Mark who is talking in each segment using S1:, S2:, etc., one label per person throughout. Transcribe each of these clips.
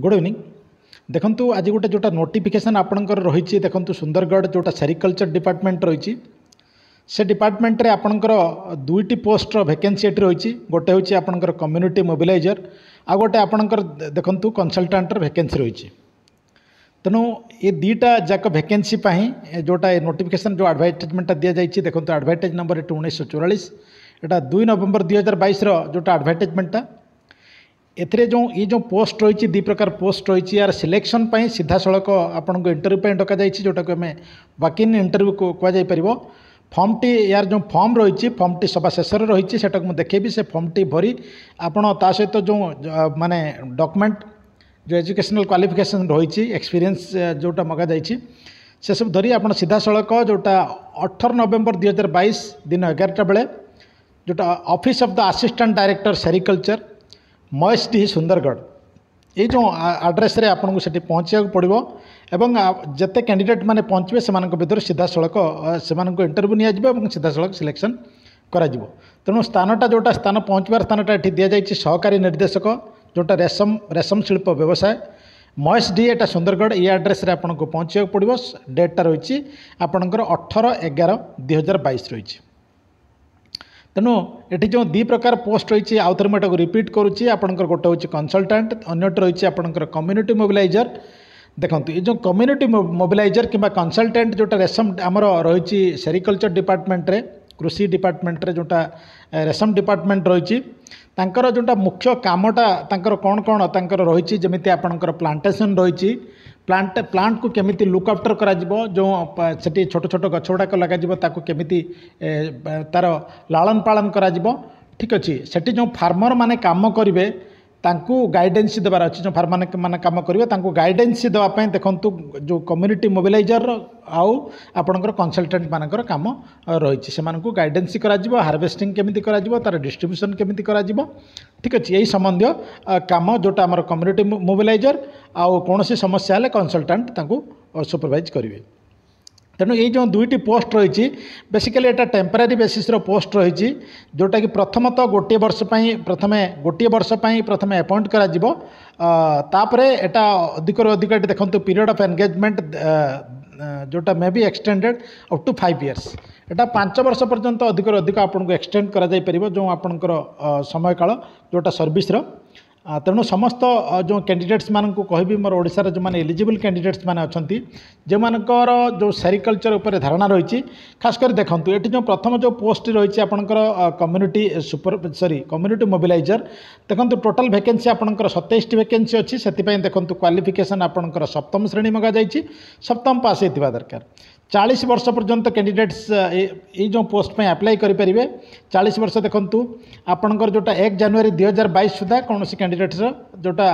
S1: good evening देखो आज गोटे जो नोटिफिकेसन आपंकर रही देखूँ सुंदरगढ़ जो सेकलचर डिपार्टमेंट रही से डिपार्टमेंट आपंकर दुईट पोस्टर भेकेन्सी रही गोटे हूँ आपंकर कम्युनिटी मोबिलइजर आ गोटे आपणकर देखूँ कनसल्टाटर भेकेन्सी रही तेणु ये दुटा जाक भेकेन्सी जोटा नोटिफिकेसन जो आडभटाइजमेंटा दि जाइए देखो आडभटाइज नंबर एक उन्नीस चौरालीस यहाँ दुई नवेम्बर दुई हजार बैस रोटा आडभटाइजमेंटा एथेरे जो ये जो पोस्ट रही दुई प्रकार पोस्ट रही यार सिलेक्शन पर सीधा सड़क आपन को इंटरव्यू डक जोटा को वाक इंटरव्यू को कहुपर फर्म टी यार जो फर्म रही फर्म टी सभा शेष रही देखेबी से फर्म टी भरी आपत तो जो मानने डकुमेंट जो एजुकेशनल क्वाफिकेसन रही एक्सपीरियंस जोटा मगा जाए धरी आप सीधा सड़क जो अठर नवेम्बर दुई हजार बैस दिन एगारटा बेले जो office of the assistant director sericulture ମଏସ୍ଟି ସୁନ୍ଦରଗଡ଼ ଏଇ ଯେଉଁ ଆଡ୍ରେସ୍ରେ ଆପଣଙ୍କୁ ସେଠି ପହଞ୍ଚିବାକୁ ପଡ଼ିବ ଏବଂ ଯେତେ କ୍ୟାଣ୍ଡିଡ଼େଟ୍ ମାନେ ପହଞ୍ଚିବେ ସେମାନଙ୍କ ଭିତରୁ ସିଧାସଳଖ ସେମାନଙ୍କୁ ଇଣ୍ଟରଭ୍ୟୁ ନିଆଯିବ ଏବଂ ସିଧାସଳଖ ସିଲେକ୍ସନ୍ କରାଯିବ ତେଣୁ ସ୍ଥାନଟା ଯେଉଁଟା ସ୍ଥାନ ପହଞ୍ଚିବାର ସ୍ଥାନଟା ଏଠି ଦିଆଯାଇଛି ସହକାରୀ ନିର୍ଦ୍ଦେଶକ ଯେଉଁଟା ରେଶମ ରେଶମ ଶିଳ୍ପ ବ୍ୟବସାୟ ମଏସ୍ ଡି ଏଟା ସୁନ୍ଦରଗଡ଼ ଏ ଆଡ୍ରେସ୍ରେ ଆପଣଙ୍କୁ ପହଞ୍ଚିବାକୁ ପଡ଼ିବ ଡେଟ୍ଟା ରହିଛି ଆପଣଙ୍କର ଅଠର ଏଗାର ଦୁଇହଜାର ବାଇଶ ରହିଛି ᱛᱱᱚ ᱮᱴᱮ ᱡᱚᱱ ᱫᱤ ᱯᱨᱠᱟᱨ ᱯᱚᱥᱴ ᱨᱮᱪᱤ ᱟᱩᱴᱚᱢᱮᱴᱤᱠ ᱨᱤᱯᱤᱴ ᱠᱟᱹᱨᱩᱪᱤ ᱟᱯᱱᱚᱠᱚᱨ ᱜᱚᱴᱟ ᱦᱩᱪᱤ ᱠᱚᱱᱥᱟᱞᱴᱮᱱᱴ ᱚᱱ્યᱴ ᱨᱮᱪᱤ ᱟᱯᱱᱚᱠᱚᱨ ᱠᱚᱢᱤᱭᱩᱱᱤᱴᱤ ᱢᱚᱵᱤᱞᱟᱭᱡᱟᱨ ᱫᱮᱠᱷᱟᱱᱛᱤ ᱮ ᱡᱚᱱ ᱠᱚᱢᱤᱭᱩᱱᱤᱴᱤ ᱢᱚᱵᱤᱞᱟᱭᱡᱟᱨ ᱠᱤᱢᱟ ᱠᱚᱱᱥᱟᱞᱴᱮᱱᱴ ᱡᱚᱴᱟ ᱨᱮᱥᱚᱢ ᱟᱢᱨᱚ ᱨᱮᱪᱤ ᱥᱮᱨᱤᱠᱟᱞᱪᱟᱨ ডিপᱟᱨᱴᱢᱮᱱᱴ ᱨᱮ ᱠᱨᱩᱥᱤ ডিপᱟᱨᱴᱢᱮᱱᱴ ᱨᱮ ᱡᱚᱴᱟ ᱨᱮᱥᱚᱢ ডিপᱟᱨᱴᱢᱮᱱ ପ୍ଲାଣ୍ଟ ପ୍ଲାଣ୍ଟକୁ କେମିତି ଲୁକ୍ ଆଫ୍ଟର କରାଯିବ ଯେଉଁ ସେଠି ଛୋଟ ଛୋଟ ଗଛ ଗୁଡ଼ାକ ଲଗାଯିବ ତାକୁ କେମିତି ତା'ର ଲାଳନ ପାଳନ କରାଯିବ ଠିକ୍ ଅଛି ସେଠି ଯେଉଁ ଫାର୍ମରମାନେ କାମ କରିବେ ତାଙ୍କୁ ଗାଇଡ଼େନ୍ସ ଦେବାର ଅଛି ଯେଉଁ ଫାର୍ମରମାନେ କାମ କରିବେ ତାଙ୍କୁ ଗାଇଡ଼େନ୍ସ ଦେବା ପାଇଁ ଦେଖନ୍ତୁ ଯେଉଁ କମ୍ୟୁନିଟି ମୋବିଲାଇଜର୍ର ଆଉ ଆପଣଙ୍କର କନସଲଟାଣ୍ଟମାନଙ୍କର କାମ ରହିଛି ସେମାନଙ୍କୁ ଗାଇଡ଼େନ୍ସ କରାଯିବ ହାର୍ଭେଷ୍ଟିଂ କେମିତି କରାଯିବ ତା'ର ଡିଷ୍ଟ୍ରିବ୍ୟୁସନ୍ କେମିତି କରାଯିବ ଠିକ୍ ଅଛି ଏହି ସମ୍ବନ୍ଧୀୟ କାମ ଯେଉଁଟା ଆମର କମ୍ୟୁନିଟି ମୋବିଲାଇଜର୍ ଆଉ କୌଣସି ସମସ୍ୟା ହେଲେ କନସଲଟାଣ୍ଟ ତାଙ୍କୁ ସୁପରଭାଇଜ୍ କରିବେ ତେଣୁ ଏଇ ଯେଉଁ ଦୁଇଟି ପୋଷ୍ଟ ରହିଛି ବେସିକାଲି ଏଇଟା ଟେମ୍ପରାରୀ ବେସିସ୍ର ପୋଷ୍ଟ ରହିଛି ଯେଉଁଟାକି ପ୍ରଥମତଃ ଗୋଟିଏ ବର୍ଷ ପାଇଁ ପ୍ରଥମେ ଗୋଟିଏ ବର୍ଷ ପାଇଁ ପ୍ରଥମେ ଆପଏଣ୍ଟ କରାଯିବ ତାପରେ ଏଇଟା ଅଧିକରୁ ଅଧିକ ଏଠି ଦେଖନ୍ତୁ ପିରିୟଡ଼ ଅଫ୍ ଏନ୍ଗେଜମେଣ୍ଟ ଯେଉଁଟା may be extended up to five years ଏଇଟା ପାଞ୍ଚ ବର୍ଷ ପର୍ଯ୍ୟନ୍ତ ଅଧିକରୁ ଅଧିକ ଆପଣଙ୍କୁ ଏକ୍ସଟେଣ୍ଡ କରାଯାଇପାରିବ ଯେଉଁ ଆପଣଙ୍କର ସମୟକାଳ ଯେଉଁଟା ସର୍ଭିସ୍ର ତେଣୁ ସମସ୍ତ ଯେଉଁ କ୍ୟାଣ୍ଡିଡେଟ୍ସମାନଙ୍କୁ କହିବି ମୋର ଓଡ଼ିଶାର ଯେଉଁମାନେ ଏଲିଜିବଲ୍ କ୍ୟାଣ୍ଡିଡେଟ୍ସମାନେ ଅଛନ୍ତି ଯେଉଁମାନଙ୍କର ଯେଉଁ ସେରିକଲଚର୍ ଉପରେ ଧାରଣା ରହିଛି ଖାସ୍ କରି ଦେଖନ୍ତୁ ଏଠି ଯେଉଁ ପ୍ରଥମ ଯେଉଁ ପୋଷ୍ଟ ରହିଛି ଆପଣଙ୍କର community super sorry community mobiliser ଦେଖନ୍ତୁ ଟୋଟାଲ୍ ଭେକେନ୍ସି ଆପଣଙ୍କର ସତେଇଶଟି ଭେକେନ୍ସି ଅଛି ସେଥିପାଇଁ ଦେଖନ୍ତୁ କ୍ୱାଲିଫିକେସନ୍ ଆପଣଙ୍କର ସପ୍ତମ ଶ୍ରେଣୀ ମଗାଯାଇଛି ସପ୍ତମ ପାସ୍ ହେଇଥିବା ଦରକାର ଚାଳିଶ ବର୍ଷ ପର୍ଯ୍ୟନ୍ତ କ୍ୟାଣ୍ଡିଡେଟ୍ସ ଏଇ ଯେଉଁ ପୋଷ୍ଟ ପାଇଁ ଆପ୍ଲାଏ କରିପାରିବେ ଚାଳିଶ ବର୍ଷ ଦେଖନ୍ତୁ ଆପଣଙ୍କର ଯେଉଁଟା ଏକ ଜାନୁଆରୀ ଦୁଇ ହଜାର ବାଇଶ ସୁଦ୍ଧା କୌଣସି କ୍ୟାଣ୍ଡିଡେଟ୍ସର ଯେଉଁଟା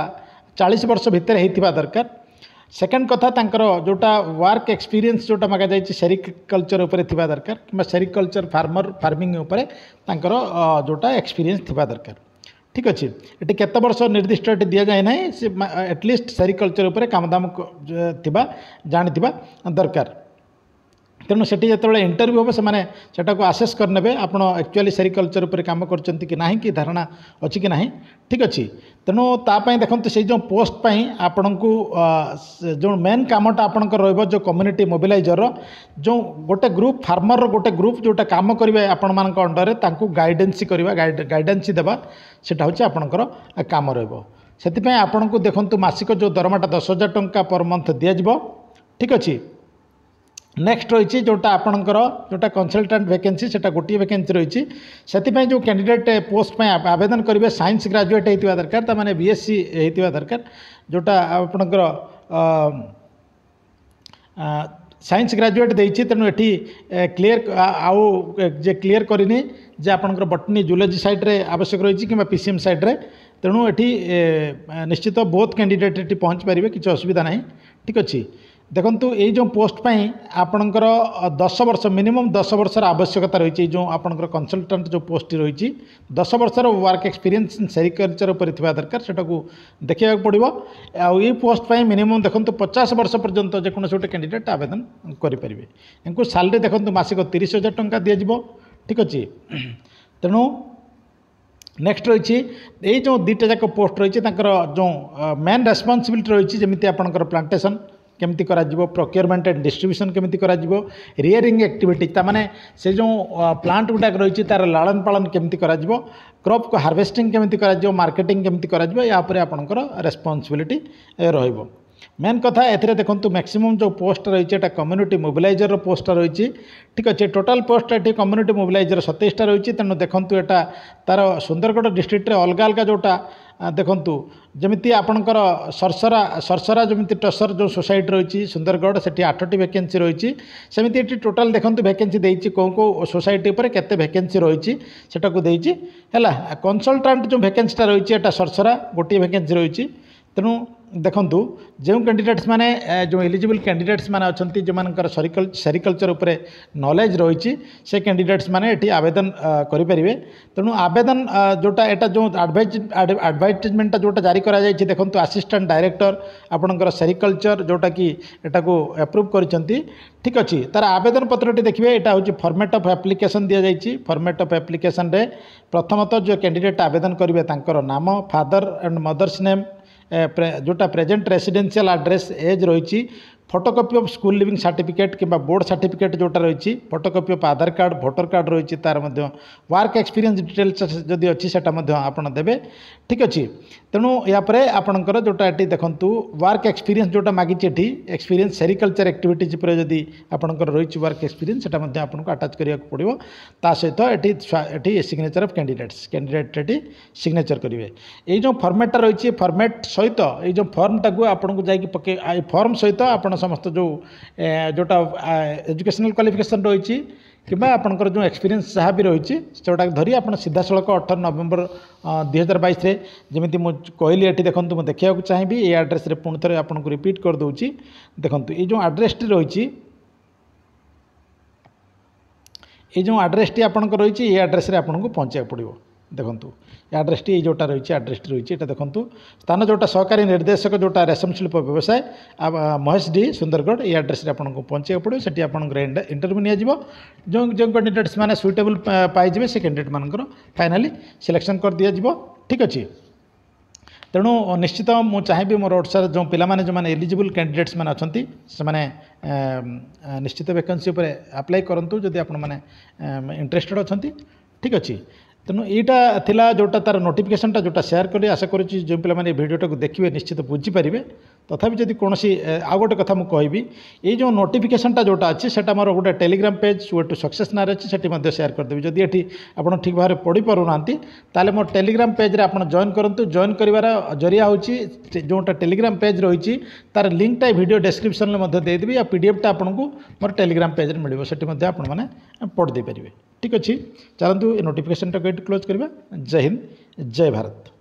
S1: ଚାଳିଶ ବର୍ଷ ଭିତରେ ହେଇଥିବା ଦରକାର ସେକେଣ୍ଡ କଥା ତାଙ୍କର ଯେଉଁଟା ୱାର୍କ ଏକ୍ସପିରିଏନ୍ସ ଯେଉଁଟା ମଗାଯାଇଛି ସେରିକଲଚର ଉପରେ ଥିବା ଦରକାର କିମ୍ବା ସେରିକଲଚର ଫାର୍ମର ଫାର୍ମିଂ ଉପରେ ତାଙ୍କର ଯେଉଁଟା ଏକ୍ସପିରିଏନ୍ସ ଥିବା ଦରକାର ଠିକ୍ ଅଛି ଏଠି କେତେ ବର୍ଷ ନିର୍ଦ୍ଦିଷ୍ଟ ଏଠି ଦିଆଯାଏ ନାହିଁ ସେ ଆଟଲିଷ୍ଟ ସେରିକଲଚର ଉପରେ କାମଦାମ ଥିବା ଜାଣିଥିବା ଦରକାର ତେଣୁ ସେଠି ଯେତେବେଳେ ଇଣ୍ଟରଭ୍ୟୁ ହେବ ସେମାନେ ସେଟାକୁ ଆସେସ୍ କରିନେବେ ଆପଣ ଆକ୍ଚୁଆଲି ସେରିକଲଚର୍ ଉପରେ କାମ କରୁଛନ୍ତି କି ନାହିଁ କି ଧାରଣା ଅଛି କି ନାହିଁ ଠିକ୍ ଅଛି ତେଣୁ ତା ପାଇଁ ଦେଖନ୍ତୁ ସେଇ ଯେଉଁ ପୋଷ୍ଟ ପାଇଁ ଆପଣଙ୍କୁ ଯେଉଁ ମେନ୍ କାମଟା ଆପଣଙ୍କର ରହିବ ଯେଉଁ କମ୍ୟୁନିଟି ମୋବିଲାଇଜର୍ର ଯେଉଁ ଗୋଟେ ଗ୍ରୁପ୍ ଫାର୍ମର୍ର ଗୋଟେ ଗ୍ରୁପ୍ ଯେଉଁଟା କାମ କରିବେ ଆପଣମାନଙ୍କ ଅଣ୍ଡରରେ ତାଙ୍କୁ ଗାଇଡ଼େନ୍ସି କରିବା ଗାଇଡ଼େନ୍ସି ଦେବା ସେଇଟା ହେଉଛି ଆପଣଙ୍କର କାମ ରହିବ ସେଥିପାଇଁ ଆପଣଙ୍କୁ ଦେଖନ୍ତୁ ମାସିକ ଯେଉଁ ଦରମାଟା ଦଶ ହଜାର ଟଙ୍କା ପର୍ ମନ୍ଥ ଦିଆଯିବ ଠିକ୍ ଅଛି ନେକ୍ସଟ ରହିଛି ଯେଉଁଟା ଆପଣଙ୍କର ଯେଉଁଟା କନସଲଟାଣ୍ଟ ଭେକେନ୍ସି ସେଇଟା ଗୋଟିଏ ଭେକେନ୍ସି ରହିଛି ସେଥିପାଇଁ ଯେଉଁ କ୍ୟାଣ୍ଡିଡେଟ୍ ପୋଷ୍ଟ ପାଇଁ ଆବେଦନ କରିବେ ସାଇନ୍ସ ଗ୍ରାଜୁଏଟ୍ ହେଇଥିବା ଦରକାର ତା'ମାନେ ବି ଏସ୍ ସି ହେଇଥିବା ଦରକାର ଯେଉଁଟା ଆପଣଙ୍କର ସାଇନ୍ସ ଗ୍ରାଜୁଏଟ୍ ଦେଇଛି ତେଣୁ ଏଠି କ୍ଲିୟର ଆଉ ଯେ କ୍ଲିୟର କରିନି ଯେ ଆପଣଙ୍କର ବଟନୀ ଜୁଲୋଜି ସାଇଟ୍ରେ ଆବଶ୍ୟକ ରହିଛି କିମ୍ବା ପି ସି ଏମ୍ ସାଇଟ୍ରେ ତେଣୁ ଏଠି ନିଶ୍ଚିତ ବୋଥ୍ କ୍ୟାଣ୍ଡିଡେଟ୍ ଏଠି ପହଞ୍ଚି ପାରିବେ କିଛି ଅସୁବିଧା ନାହିଁ ଠିକ୍ ଅଛି ଦେଖନ୍ତୁ ଏଇ ଯେଉଁ ପୋଷ୍ଟ ପାଇଁ ଆପଣଙ୍କର ଦଶ ବର୍ଷ ମିନିମମ୍ ଦଶ ବର୍ଷର ଆବଶ୍ୟକତା ରହିଛି ଯେଉଁ ଆପଣଙ୍କର କନସଲଟାଣ୍ଟ ଯେଉଁ ପୋଷ୍ଟଟି ରହିଛି ଦଶ ବର୍ଷର ୱାର୍କ ଏକ୍ସପିରିଏନ୍ସ ଇନ୍ ସେରିକଲଚର ଉପରେ ଥିବା ଦରକାର ସେଟାକୁ ଦେଖିବାକୁ ପଡ଼ିବ ଆଉ ଏଇ ପୋଷ୍ଟ ପାଇଁ ମିନିମମ୍ ଦେଖନ୍ତୁ ପଚାଶ ବର୍ଷ ପର୍ଯ୍ୟନ୍ତ ଯେକୌଣସି ଗୋଟେ କ୍ୟାଣ୍ଡିଡେଟ୍ ଆବେଦନ କରିପାରିବେ ଏଙ୍କୁ ସାଲାରୀ ଦେଖନ୍ତୁ ମାସିକ ତିରିଶ ହଜାର ଟଙ୍କା ଦିଆଯିବ ଠିକ୍ ଅଛି ତେଣୁ ନେକ୍ସଟ ରହିଛି ଏଇ ଯେଉଁ ଦୁଇଟା ଯାକ ପୋଷ୍ଟ ରହିଛି ତାଙ୍କର ଯେଉଁ ମେନ୍ ରେସ୍ପନ୍ସିବିଲିଟି ରହିଛି ଯେମିତି ଆପଣଙ୍କର ପ୍ଲାଣ୍ଟେସନ୍ কেমি করা প্রক্যুরমেন্ট এন্ড ডিস্ট্রিবিশন কেমি করা রিয়ারিং আক্টিভিটি তা মানে সে যে প্লান্ট গুড়াক রয়েছে তার লালন পালন কেমি করা ক্রপ হারভেস্টিং কেমি করা মার্কেটিং কেমি করা ইয়াপরে আপনার রেসপন্সিবিলিটি রহব মেন কথা এতে দেখুন ম্যাক্সিমম যে পোস্ট রয়েছে এটা কমিউনিটি মোবিলাইজর পোস্টটা রয়েছে ঠিক আছে টোটাল পোস্ট এটি কমিউনিটি মোবিলাইজর সতেইশটা রয়েছে তেমন দেখুন এটা তার সুন্দরগড় ডিস্ট্রিক্টরে অলগা অলগা যেটা দেখুন যেমি আপনার সরসরা সরসরা যেমি টসর যে সোসাইটি রয়েছে সুন্দরগড় সেটি আটটি ভ্যাকেন্সি রয়েছে সেমি এটি টোটাল দেখুন ভ্যাকেন্সি দিয়েছি কেউ কেউ সোসাইটি উপরে কেতে ভ্যাকেন্সি রয়েছে সেটা দিয়েছি হল কনসলটাট যে ভ্যাকেন্সিটা রয়েছে এটা সরসরা গোটি ভ্যাকেন্সি রয়েছে তেমন ଦେଖନ୍ତୁ ଯେଉଁ କ୍ୟାଣ୍ଡିଡେଟ୍ସ ମାନେ ଯେଉଁ ଏଲିଜିବଲ୍ କ୍ୟାଣ୍ଡିଡେଟ୍ସ ମାନେ ଅଛନ୍ତି ଯେଉଁମାନଙ୍କର ସେରିକଲଚର ଉପରେ ନଲେଜ ରହିଛି ସେ କ୍ୟାଣ୍ଡିଡେଟ୍ସ ମାନେ ଏଠି ଆବେଦନ କରିପାରିବେ ତେଣୁ ଆବେଦନ ଯେଉଁଟା ଏଇଟା ଯେଉଁ ଆଡ଼ଭାଇଜ ଆଡ଼ଭାଇଜମେଣ୍ଟଟା ଯେଉଁଟା ଜାରି କରାଯାଇଛି ଦେଖନ୍ତୁ ଆସିଷ୍ଟାଣ୍ଟ ଡାଇରେକ୍ଟର ଆପଣଙ୍କର ସେରିକଲଚର ଯେଉଁଟାକି ଏଟାକୁ ଆପ୍ରୁଭ୍ କରିଛନ୍ତି ଠିକ୍ ଅଛି ତା'ର ଆବେଦନ ପତ୍ରଟି ଦେଖିବେ ଏଇଟା ହେଉଛି ଫର୍ମେଟ୍ ଅଫ୍ ଆପ୍ଲିକେସନ୍ ଦିଆଯାଇଛି ଫର୍ମେଟ୍ ଅଫ୍ ଆପ୍ଲିକେସନ୍ରେ ପ୍ରଥମତଃ ଯେଉଁ କ୍ୟାଣ୍ଡିଡେଟ୍ ଆବେଦନ କରିବେ ତାଙ୍କର ନାମ ଫାଦର ଆଣ୍ଡ ମଦର୍ସ ନେମ୍ ଯେଉଁଟା ପ୍ରେଜେଣ୍ଟ ରେସିଡ଼େନ୍ସିଆଲ୍ ଆଡ୍ରେସ୍ ଏଜ୍ ରହିଛି photocopy of school leaving certificate কিংবা বোর্ড সার্টিফিকেট যেটা রয়েছে photocopy of Aadhaar card voter card রয়েছে তার মধ্যে ওয়ার্ক এক্সপিরিয়েন্স ডিটেলস যদি অছি সেটা মধ্যে আপনার দেবে ঠিক আছে তেণু ইয়াপরে আপনার যেটা এটি দেখুন ওয়ার্ক এক্সপিরিয়েন্স যেটা মাগিছে এটি এক্সপিরিয়েন্স সেরিকলচার একটিভিটিজ উপরে যদি আপনার রয়েছে ওয়ার্ক এক্সপিরিয়েন্স সেটা মধ্যে আপনার আটাচ করা পড়ব তা সহিত এটি এটি সিগনেচর অফ ক্যান্ডিডেটস ক্যান্ডিডেট এটি সিগনেচর করবে এই যে ফর্মেটটা রয়েছে ফর্মেট সহিত এই যে ফর্মটা আপনার যাই পকাই ফর্ম সহিত আপনার समस्त जो जोटा एजुकेशनल क्वालिफिकेसन रही কিংবা আপনার যে এক্সপিরিয়েন্স যা বি রয়েছে সেগুলা ধরি আপনার সিধাসলখ অঠর নভেম্বর দুই হাজার বাইশে যেমি কহিলি এটি দেখুন মু দেখা চাহিবি এই আড্রেসে পুঁথরে আপনার রিপিট করেদি দেখুন এই যে আড্রেসটি রয়েছে এই যে আড্রেসটি আপনার রয়েছে এই আড্রেসে আপনার পৌঁছাইয়া পড়ব देखो ये आड्रेस टी जोटा रही आड्रेस टी रही है देखो स्थान जोटा सहकारी निर्देशक जोटा रेशम शिल्प व्यवसाय महेश डी सुंदरगढ़ ये आड्रेस पहुंचे पड़ो से आपंटरव्यू नि जो जो कैंडिडेट्स मैंने सुइटेबल पाइबे से कैंडिडेट मान फाइनाली सिलेक्शन कर दिज्व ठीक अच्छे तेणु निश्चित मुझे मोर ओडार जो पे जो एलिजिबल कैंडिडेट्स मैंने अच्छा से मैंने निश्चित वैकेंसी आप्लाय करूँ जदि आप इंटरेस्टेड अच्छा ठीक अच्छे ତେଣୁ ଏଇଟା ଥିଲା ଯେଉଁଟା ତା'ର ନୋଟିଫିକେସନ୍ଟା ଯେଉଁଟା ସେୟାର କଲି ଆଶା କରୁଛି ଯେଉଁ ପିଲାମାନେ ଏ ଭିଡ଼ିଓଟାକୁ ଦେଖିବେ ନିଶ୍ଚିତ ବୁଝିପାରିବେ ତଥାପି ଯଦି କୌଣସି ଆଉ ଗୋଟେ କଥା ମୁଁ କହିବି ଏଇ ଯେଉଁ ନୋଟିଫିକେସନ୍ଟା ଯେଉଁଟା ଅଛି ସେଟା ମୋର ଗୋଟେ Telegram page way to success ନାଁରେ ଅଛି ସେଠି ମଧ୍ୟ ସେୟାର କରିଦେବି ଯଦି ଏଠି ଆପଣ ଠିକ୍ ଭାବରେ ପଢ଼ିପାରୁନାହାନ୍ତି ତାହେଲେ ମୋ ଟେଲିଗ୍ରାମ ପେଜ୍ରେ ଆପଣ ଜଏନ୍ କରନ୍ତୁ ଜଏନ୍ କରିବାର ଜରିଆ ହେଉଛି ଯେଉଁଟା ଟେଲିଗ୍ରାମ ପେଜ୍ ରହିଛି ତା'ର ଲିଙ୍କଟା ଭିଡ଼ିଓ ଡେସ୍କ୍ରିପସନ୍ରେ ମଧ୍ୟ ଦେଇଦେବି ଆଉ ପିଡ଼ିଏଫ୍ଟା ଆପଣଙ୍କୁ ମୋର ଟେଲିଗ୍ରାମ ପେଜ୍ରେ ମିଳିବ ସେଠି ମଧ୍ୟ ଆପଣମାନେ ପଢ଼ିଦେଇପାରିବେ ঠিক ଅଛି ଚାଲନ୍ତୁ ଏ ନୋଟିଫିକେସନ୍ଟାକୁ ଏଇଠି କ୍ଲୋଜ୍ କରିବା ଜୟ ହିନ୍ଦ ଜୟ ଭାରତ